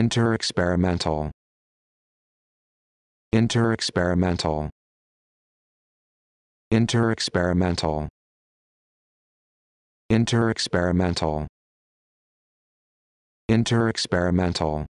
Interexperimental. Interexperimental. Interexperimental. Interexperimental. Interexperimental.